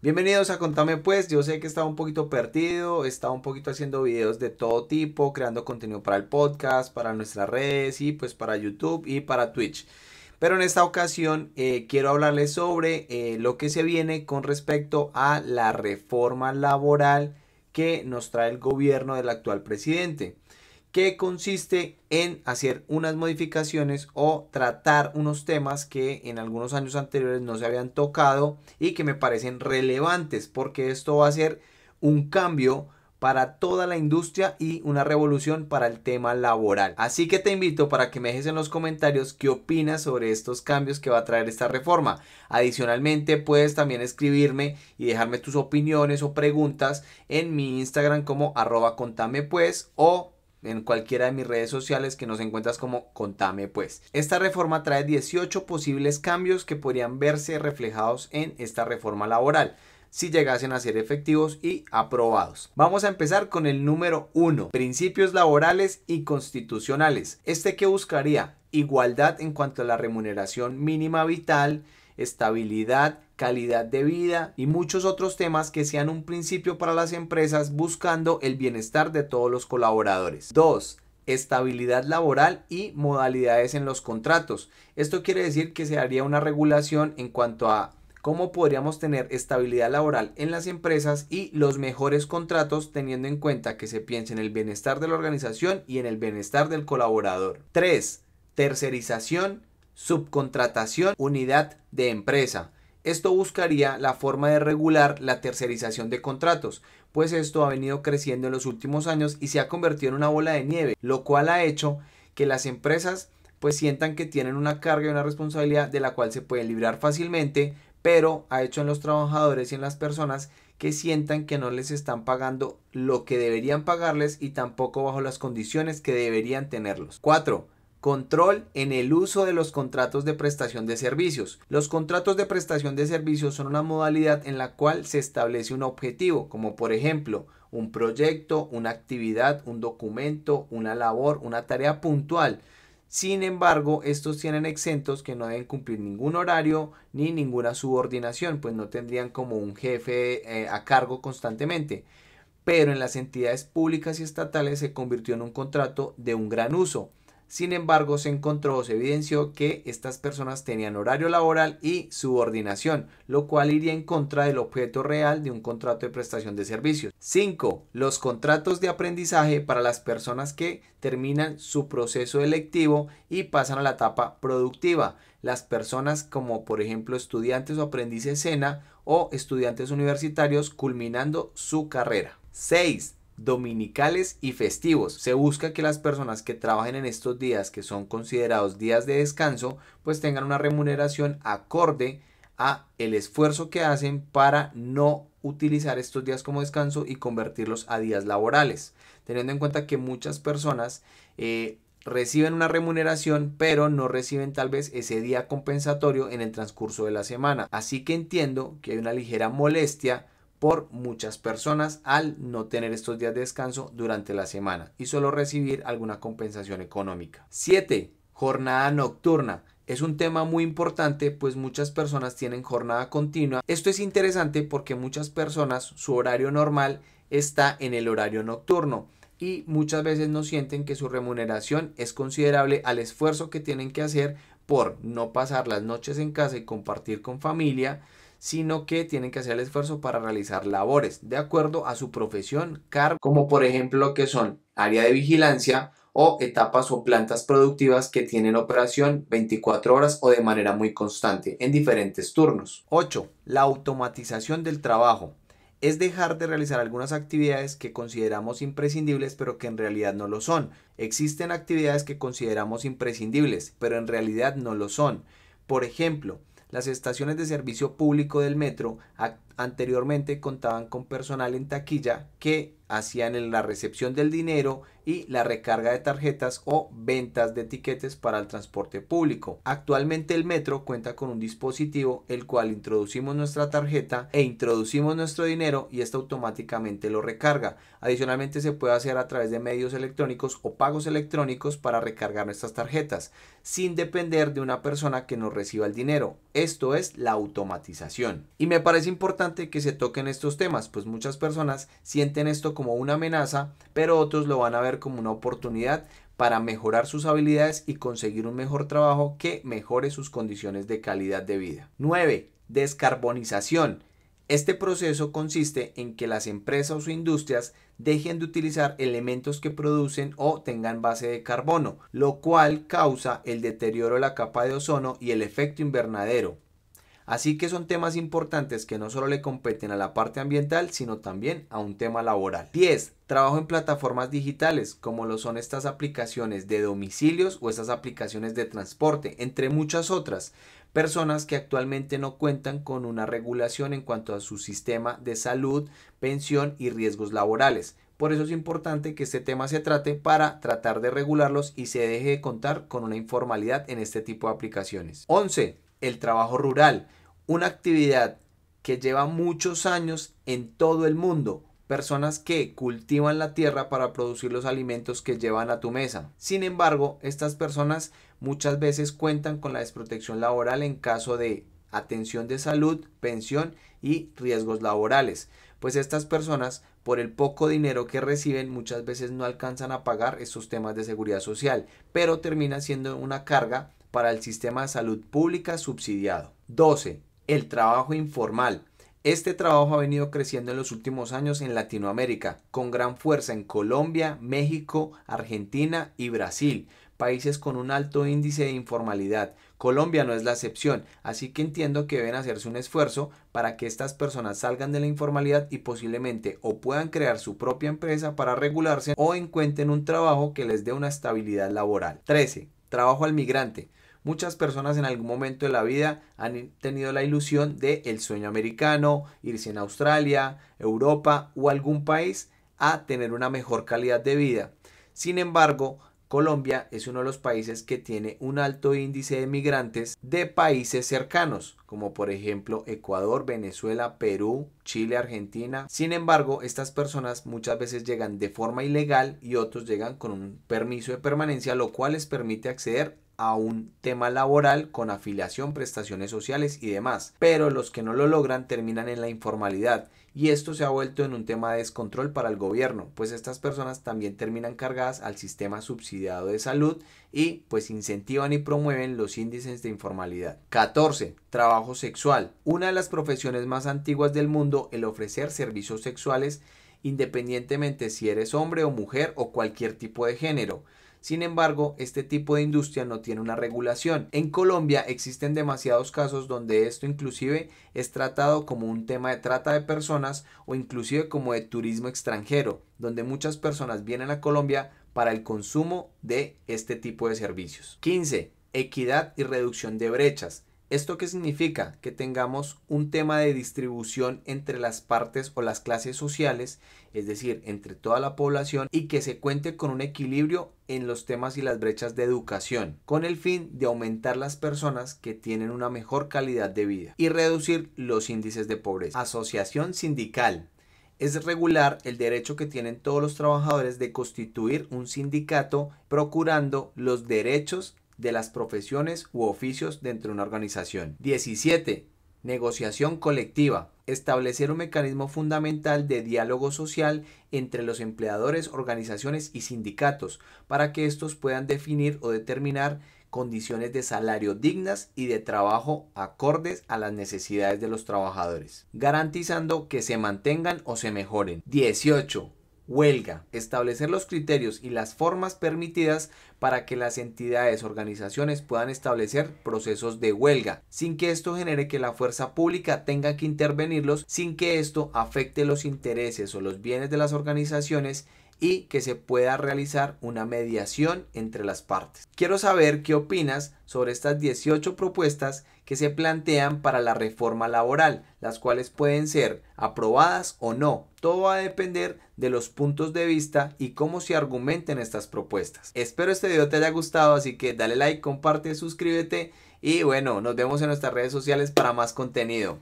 Bienvenidos a Contame pues, yo sé que estaba un poquito perdido, estaba un poquito haciendo videos de todo tipo, creando contenido para el podcast, para nuestras redes y pues para YouTube y para Twitch. Pero en esta ocasión eh, quiero hablarles sobre eh, lo que se viene con respecto a la reforma laboral que nos trae el gobierno del actual presidente que consiste en hacer unas modificaciones o tratar unos temas que en algunos años anteriores no se habían tocado y que me parecen relevantes porque esto va a ser un cambio para toda la industria y una revolución para el tema laboral. Así que te invito para que me dejes en los comentarios qué opinas sobre estos cambios que va a traer esta reforma. Adicionalmente puedes también escribirme y dejarme tus opiniones o preguntas en mi Instagram como arroba contame pues o en cualquiera de mis redes sociales que nos encuentras como Contame pues. Esta reforma trae 18 posibles cambios que podrían verse reflejados en esta reforma laboral si llegasen a ser efectivos y aprobados. Vamos a empezar con el número 1, principios laborales y constitucionales. Este que buscaría igualdad en cuanto a la remuneración mínima vital, estabilidad calidad de vida y muchos otros temas que sean un principio para las empresas buscando el bienestar de todos los colaboradores. 2 estabilidad laboral y modalidades en los contratos. Esto quiere decir que se haría una regulación en cuanto a cómo podríamos tener estabilidad laboral en las empresas y los mejores contratos teniendo en cuenta que se piense en el bienestar de la organización y en el bienestar del colaborador. 3. Tercerización, subcontratación, unidad de empresa. Esto buscaría la forma de regular la tercerización de contratos, pues esto ha venido creciendo en los últimos años y se ha convertido en una bola de nieve, lo cual ha hecho que las empresas pues sientan que tienen una carga y una responsabilidad de la cual se pueden librar fácilmente, pero ha hecho en los trabajadores y en las personas que sientan que no les están pagando lo que deberían pagarles y tampoco bajo las condiciones que deberían tenerlos. 4. Control en el uso de los contratos de prestación de servicios. Los contratos de prestación de servicios son una modalidad en la cual se establece un objetivo, como por ejemplo un proyecto, una actividad, un documento, una labor, una tarea puntual. Sin embargo, estos tienen exentos que no deben cumplir ningún horario ni ninguna subordinación, pues no tendrían como un jefe eh, a cargo constantemente pero en las entidades públicas y estatales se convirtió en un contrato de un gran uso. Sin embargo, se encontró, se evidenció que estas personas tenían horario laboral y subordinación, lo cual iría en contra del objeto real de un contrato de prestación de servicios. 5. Los contratos de aprendizaje para las personas que terminan su proceso electivo y pasan a la etapa productiva. Las personas como por ejemplo estudiantes o aprendices SENA o estudiantes universitarios culminando su carrera. 6 dominicales y festivos. Se busca que las personas que trabajen en estos días, que son considerados días de descanso, pues tengan una remuneración acorde a el esfuerzo que hacen para no utilizar estos días como descanso y convertirlos a días laborales, teniendo en cuenta que muchas personas eh, reciben una remuneración pero no reciben tal vez ese día compensatorio en el transcurso de la semana. Así que entiendo que hay una ligera molestia por muchas personas al no tener estos días de descanso durante la semana y solo recibir alguna compensación económica. 7. Jornada nocturna. Es un tema muy importante pues muchas personas tienen jornada continua. Esto es interesante porque muchas personas su horario normal está en el horario nocturno y muchas veces no sienten que su remuneración es considerable al esfuerzo que tienen que hacer por no pasar las noches en casa y compartir con familia, sino que tienen que hacer el esfuerzo para realizar labores de acuerdo a su profesión, cargo, como por ejemplo que son área de vigilancia o etapas o plantas productivas que tienen operación 24 horas o de manera muy constante en diferentes turnos. 8. La automatización del trabajo es dejar de realizar algunas actividades que consideramos imprescindibles pero que en realidad no lo son. Existen actividades que consideramos imprescindibles pero en realidad no lo son. Por ejemplo, las estaciones de servicio público del metro anteriormente contaban con personal en taquilla que hacían la recepción del dinero y la recarga de tarjetas o ventas de etiquetes para el transporte público. Actualmente el metro cuenta con un dispositivo el cual introducimos nuestra tarjeta e introducimos nuestro dinero y esto automáticamente lo recarga. Adicionalmente se puede hacer a través de medios electrónicos o pagos electrónicos para recargar nuestras tarjetas sin depender de una persona que nos reciba el dinero. Esto es la automatización. Y me parece importante que se toquen estos temas, pues muchas personas sienten esto como una amenaza, pero otros lo van a ver como una oportunidad para mejorar sus habilidades y conseguir un mejor trabajo que mejore sus condiciones de calidad de vida. 9. Descarbonización. Este proceso consiste en que las empresas o industrias dejen de utilizar elementos que producen o tengan base de carbono, lo cual causa el deterioro de la capa de ozono y el efecto invernadero. Así que son temas importantes que no solo le competen a la parte ambiental, sino también a un tema laboral. 10. Trabajo en plataformas digitales, como lo son estas aplicaciones de domicilios o estas aplicaciones de transporte, entre muchas otras. Personas que actualmente no cuentan con una regulación en cuanto a su sistema de salud, pensión y riesgos laborales. Por eso es importante que este tema se trate para tratar de regularlos y se deje de contar con una informalidad en este tipo de aplicaciones. 11. El trabajo rural una actividad que lleva muchos años en todo el mundo, personas que cultivan la tierra para producir los alimentos que llevan a tu mesa. Sin embargo, estas personas muchas veces cuentan con la desprotección laboral en caso de atención de salud, pensión y riesgos laborales, pues estas personas por el poco dinero que reciben muchas veces no alcanzan a pagar estos temas de seguridad social, pero termina siendo una carga para el sistema de salud pública subsidiado. 12 el trabajo informal. Este trabajo ha venido creciendo en los últimos años en Latinoamérica, con gran fuerza en Colombia, México, Argentina y Brasil, países con un alto índice de informalidad. Colombia no es la excepción, así que entiendo que deben hacerse un esfuerzo para que estas personas salgan de la informalidad y posiblemente o puedan crear su propia empresa para regularse o encuentren un trabajo que les dé una estabilidad laboral. 13. Trabajo al migrante. Muchas personas en algún momento de la vida han tenido la ilusión de el sueño americano, irse en Australia, Europa o algún país a tener una mejor calidad de vida. Sin embargo, Colombia es uno de los países que tiene un alto índice de migrantes de países cercanos, como por ejemplo Ecuador, Venezuela, Perú, Chile, Argentina. Sin embargo, estas personas muchas veces llegan de forma ilegal y otros llegan con un permiso de permanencia, lo cual les permite acceder a un tema laboral con afiliación, prestaciones sociales y demás. Pero los que no lo logran terminan en la informalidad y esto se ha vuelto en un tema de descontrol para el gobierno, pues estas personas también terminan cargadas al sistema subsidiado de salud y pues incentivan y promueven los índices de informalidad. 14. Trabajo sexual. Una de las profesiones más antiguas del mundo, el ofrecer servicios sexuales independientemente si eres hombre o mujer o cualquier tipo de género. Sin embargo, este tipo de industria no tiene una regulación. En Colombia existen demasiados casos donde esto inclusive es tratado como un tema de trata de personas o inclusive como de turismo extranjero, donde muchas personas vienen a Colombia para el consumo de este tipo de servicios. 15. Equidad y reducción de brechas. ¿Esto qué significa? Que tengamos un tema de distribución entre las partes o las clases sociales, es decir, entre toda la población, y que se cuente con un equilibrio en los temas y las brechas de educación, con el fin de aumentar las personas que tienen una mejor calidad de vida y reducir los índices de pobreza. Asociación sindical. Es regular el derecho que tienen todos los trabajadores de constituir un sindicato procurando los derechos de las profesiones u oficios dentro de una organización. 17. Negociación colectiva. Establecer un mecanismo fundamental de diálogo social entre los empleadores, organizaciones y sindicatos para que estos puedan definir o determinar condiciones de salario dignas y de trabajo acordes a las necesidades de los trabajadores, garantizando que se mantengan o se mejoren. 18 huelga, establecer los criterios y las formas permitidas para que las entidades, organizaciones puedan establecer procesos de huelga, sin que esto genere que la fuerza pública tenga que intervenirlos, sin que esto afecte los intereses o los bienes de las organizaciones y que se pueda realizar una mediación entre las partes. Quiero saber qué opinas sobre estas 18 propuestas que se plantean para la reforma laboral, las cuales pueden ser aprobadas o no. Todo va a depender de los puntos de vista y cómo se argumenten estas propuestas. Espero este video te haya gustado, así que dale like, comparte, suscríbete y bueno, nos vemos en nuestras redes sociales para más contenido.